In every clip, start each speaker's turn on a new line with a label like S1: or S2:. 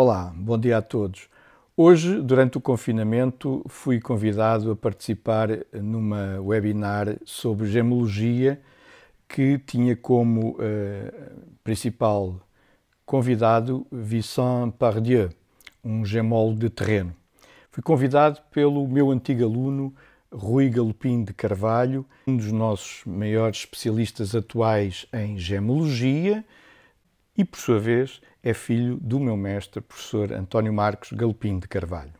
S1: Olá, bom dia a todos. Hoje, durante o confinamento, fui convidado a participar numa webinar sobre gemologia que tinha como uh, principal convidado Vincent Pardieu, um gemólogo de terreno. Fui convidado pelo meu antigo aluno Rui Galopim de Carvalho, um dos nossos maiores especialistas atuais em gemologia, e por sua vez é filho do meu mestre, professor António Marcos Galopim de Carvalho.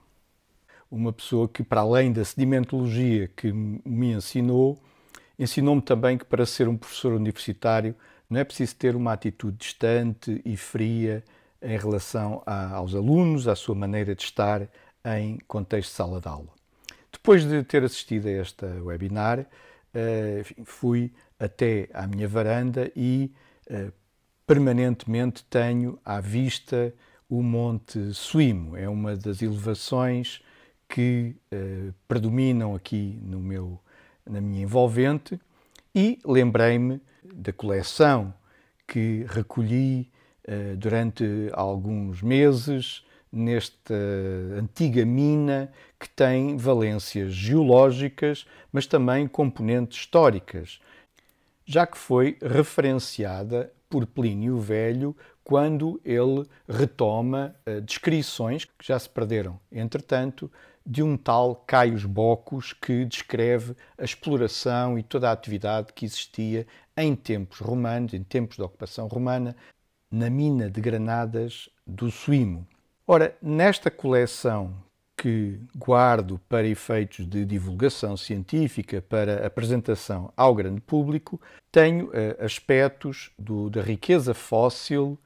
S1: Uma pessoa que, para além da sedimentologia que me ensinou, ensinou-me também que para ser um professor universitário não é preciso ter uma atitude distante e fria em relação a, aos alunos, à sua maneira de estar em contexto de sala de aula. Depois de ter assistido a esta webinar, eh, fui até à minha varanda e eh, permanentemente tenho à vista o Monte Suimo. É uma das elevações que eh, predominam aqui no meu, na minha envolvente e lembrei-me da coleção que recolhi eh, durante alguns meses nesta antiga mina que tem valências geológicas, mas também componentes históricas, já que foi referenciada por Plínio o Velho quando ele retoma uh, descrições que já se perderam, entretanto, de um tal Caios Bocos que descreve a exploração e toda a atividade que existia em tempos romanos, em tempos da ocupação romana, na mina de granadas do Suímo. Ora, nesta coleção que guardo para efeitos de divulgação científica, para apresentação ao grande público, tenho uh, aspectos do, da riqueza fóssil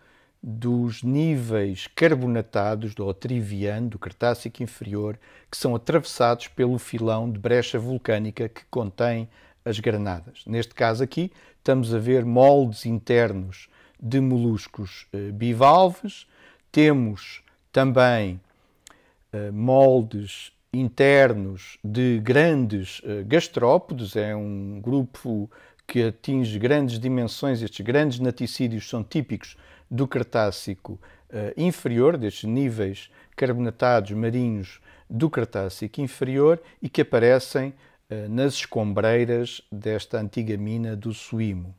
S1: dos níveis carbonatados do Triviano, do Cretácico Inferior, que são atravessados pelo filão de brecha vulcânica que contém as granadas. Neste caso aqui, estamos a ver moldes internos de moluscos eh, bivalves, temos também eh, moldes internos de grandes eh, gastrópodes, é um grupo que atinge grandes dimensões, estes grandes naticídeos são típicos do Cretácico eh, inferior, destes níveis carbonatados marinhos do Cretácico inferior e que aparecem nas escombreiras desta antiga mina do Suímo.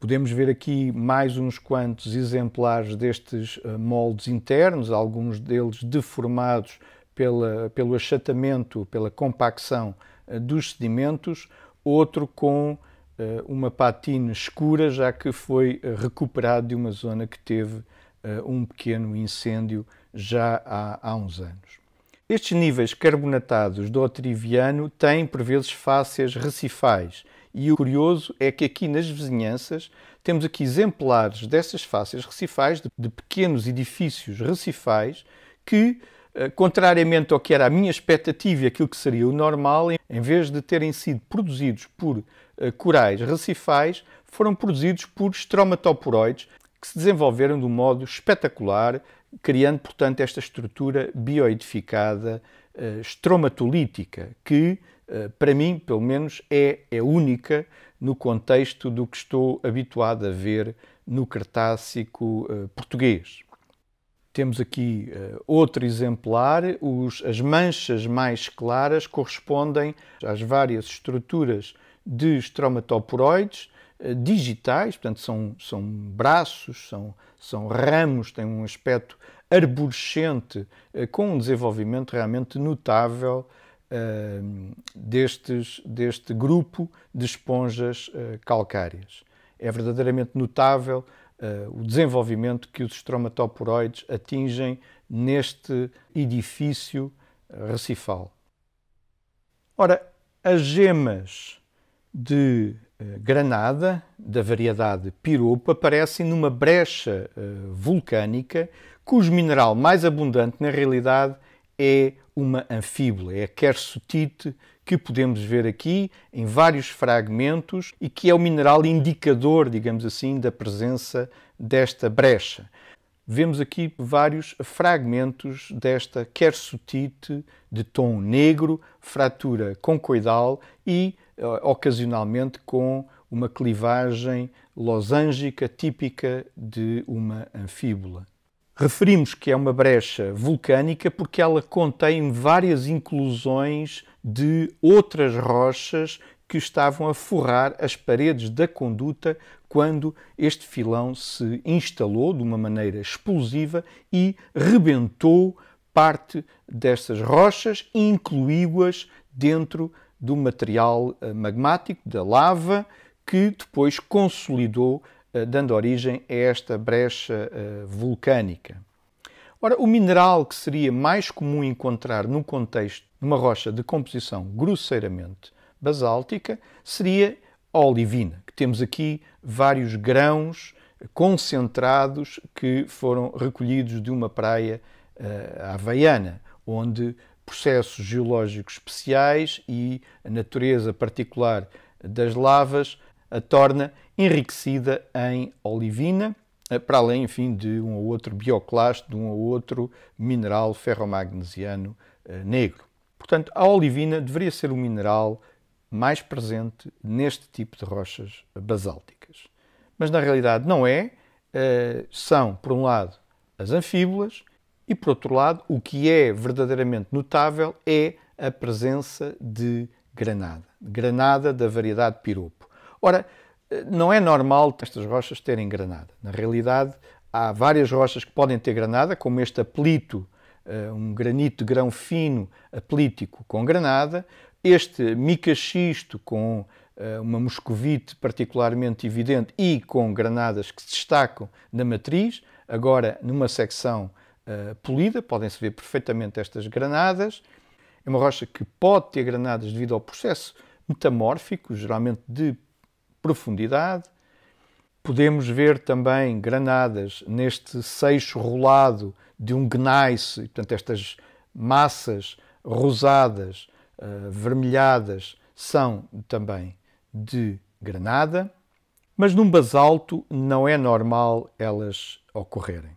S1: Podemos ver aqui mais uns quantos exemplares destes eh, moldes internos, alguns deles deformados pela, pelo achatamento, pela compacção eh, dos sedimentos, outro com eh, uma patina escura, já que foi recuperado de uma zona que teve um pequeno incêndio já há, há uns anos. Estes níveis carbonatados do Otriviano têm, por vezes, fáceas recifais e o curioso é que aqui nas vizinhanças temos aqui exemplares dessas faces recifais, de, de pequenos edifícios recifais, que, eh, contrariamente ao que era a minha expectativa e aquilo que seria o normal, em vez de terem sido produzidos por eh, corais recifais, foram produzidos por estromatoporoides, que se desenvolveram de um modo espetacular, criando, portanto, esta estrutura bioedificada eh, estromatolítica, que eh, para mim, pelo menos, é, é única no contexto do que estou habituado a ver no Cretácico eh, português. Temos aqui eh, outro exemplar. Os, as manchas mais claras correspondem às várias estruturas de estromatoporoides digitais, portanto, são, são braços, são, são ramos, têm um aspecto arborescente, com um desenvolvimento realmente notável uh, destes, deste grupo de esponjas uh, calcárias. É verdadeiramente notável ah, o desenvolvimento que os estromatoporoides atingem neste edifício recifal. Ora, as gemas de ah, granada, da variedade piropo, aparecem numa brecha vulcânica cujo mineral mais abundante, na realidade, é uma anfíbula, é a quersutite que podemos ver aqui em vários fragmentos e que é o mineral indicador, digamos assim, da presença desta brecha. Vemos aqui vários fragmentos desta quersutite de tom negro, fratura concoidal e eh, ocasionalmente com uma clivagem losângica típica de uma anfíbula. Referimos que é uma brecha vulcânica porque ela contém várias inclusões de outras rochas que estavam a forrar as paredes da conduta quando este filão se instalou de uma maneira explosiva e rebentou parte destas rochas e incluiu-as dentro do material eh, magmático, da lava, que depois consolidou eh, dando origem a esta brecha eh, vulcânica. Ora, o mineral que seria mais comum encontrar no contexto de uma rocha de composição grosseiramente basáltica seria a olivina, que temos aqui vários grãos concentrados que foram recolhidos de uma praia uh, havaiana, onde processos geológicos especiais e a natureza particular das lavas a torna enriquecida em olivina, eh, para além, enfim, de um ou outro bioclasto, de um ou outro mineral ferromagnesiano eh, negro. Portanto, a olivina deveria ser o mineral mais presente neste tipo de rochas basálticas. Mas na realidade não é. Eh, são, por um lado, as anfíbolas e, por outro lado, o que é verdadeiramente notável é a presença de granada. Granada da variedade piropo. Ora, eh, não é normal estas rochas terem granada. Na realidade, há várias rochas que podem ter granada, como este apelito, eh, um granito de grão fino apelítico com granada, este micaxisto com eh, uma moscovite particularmente evidente e com granadas que se destacam na matriz, agora numa secção polida, podem-se ver perfeitamente estas granadas. É uma rocha que pode ter granadas devido ao processo metamórfico, geralmente de profundidade. Podemos ver também granadas neste seixo rolado de um gneiss, portanto, estas massas rosadas, eh, vermelhadas, são também de granada, mas num basalto não é normal elas ocorrerem.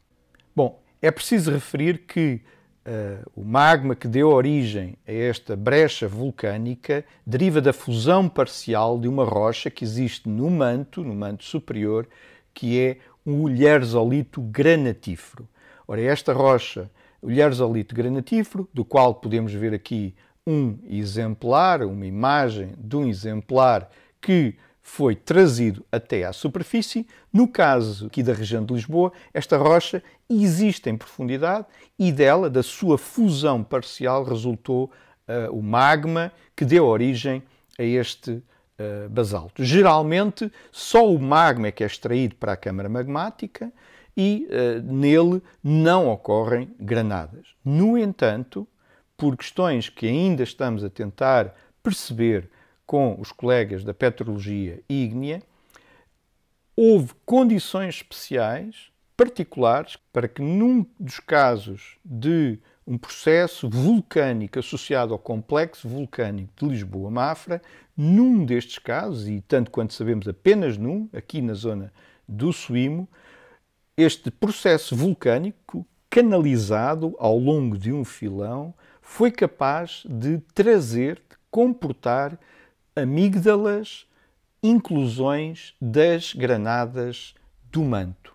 S1: Bom, é preciso referir que Uh, o magma que deu origem a esta brecha vulcânica deriva da fusão parcial de uma rocha que existe no manto, no manto superior, que é um ulherzolito granatífero. Ora, esta rocha, ulherzolito granatífero, do qual podemos ver aqui um exemplar, uma imagem de um exemplar que foi trazido até à superfície. No caso aqui da região de Lisboa, esta rocha existe em profundidade e dela, da sua fusão parcial, resultou uh, o magma que deu origem a este uh, basalto. Geralmente, só o magma é que é extraído para a câmara magmática e uh, nele não ocorrem granadas. No entanto, por questões que ainda estamos a tentar perceber com os colegas da Petrologia e Ígnea, houve condições especiais, particulares, para que num dos casos de um processo vulcânico associado ao complexo vulcânico de Lisboa-Mafra, num destes casos, e tanto quanto sabemos apenas num, aqui na zona do Suímo, este processo vulcânico canalizado ao longo de um filão foi capaz de trazer, de comportar amígdalas, inclusões das granadas do manto.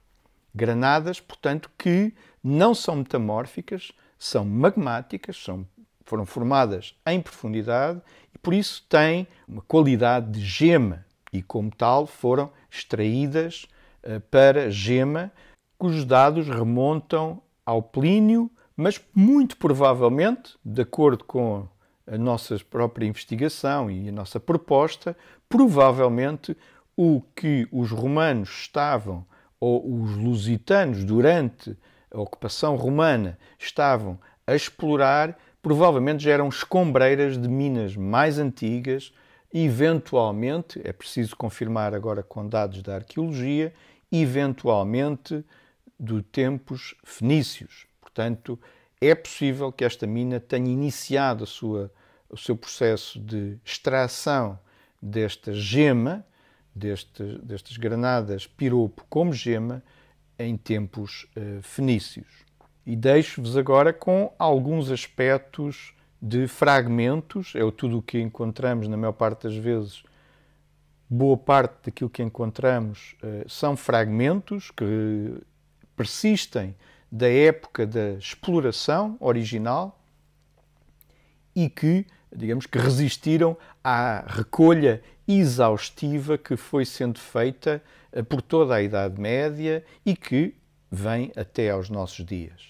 S1: Granadas, portanto, que não são metamórficas, são magmáticas, são, foram formadas em profundidade e por isso têm uma qualidade de gema e, como tal, foram extraídas uh, para gema, cujos dados remontam ao Plínio, mas muito provavelmente, de acordo com a nossa própria investigação e a nossa proposta, provavelmente o que os romanos estavam, ou os lusitanos, durante a ocupação romana, estavam a explorar, provavelmente já eram escombreiras de minas mais antigas, eventualmente, é preciso confirmar agora com dados da arqueologia, eventualmente do tempos fenícios. Portanto, é possível que esta mina tenha iniciado a sua o seu processo de extração desta gema, destes, destas granadas piropo como gema, em tempos uh, fenícios. E deixo-vos agora com alguns aspectos de fragmentos, é tudo o que encontramos, na maior parte das vezes, boa parte daquilo que encontramos uh, são fragmentos que persistem da época da exploração original e que digamos que resistiram à recolha exaustiva que foi sendo feita eh, por toda a Idade Média e que vem até aos nossos dias.